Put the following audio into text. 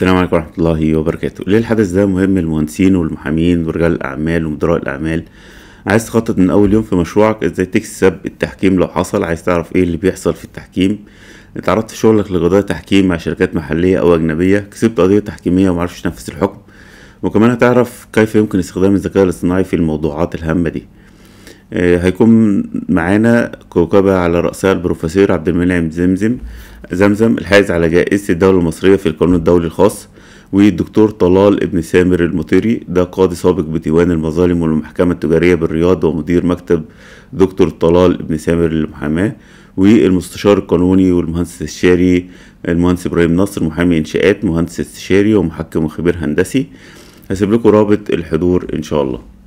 السلام عليكم ورحمة الله وبركاته ليه الحدث ده مهم للمهندسين والمحامين ورجال الأعمال ومدراء الأعمال عايز تخطط من أول يوم في مشروعك ازاي تكسب التحكيم لو حصل عايز تعرف ايه اللي بيحصل في التحكيم اتعرضت في شغلك لقضايا تحكيم مع شركات محلية أو أجنبية كسبت قضية تحكيمية ومعرفش تنفذ الحكم وكمان هتعرف كيف يمكن استخدام الذكاء الاصطناعي في الموضوعات الهامة دي آه، هيكون معانا كوكبة على رأسها البروفيسور عبد المنعم زمزم زمزم الحائز على جائزة الدولة المصرية في القانون الدولي الخاص والدكتور طلال ابن سامر المطيري ده قاضي سابق بديوان المظالم والمحكمة التجارية بالرياض ومدير مكتب دكتور طلال ابن سامر للمحاماة والمستشار القانوني والمهندس الاستشاري المهندس ابراهيم نصر محامي انشاءات مهندس استشاري ومحكم وخبير هندسي هسيب لكم رابط الحضور ان شاء الله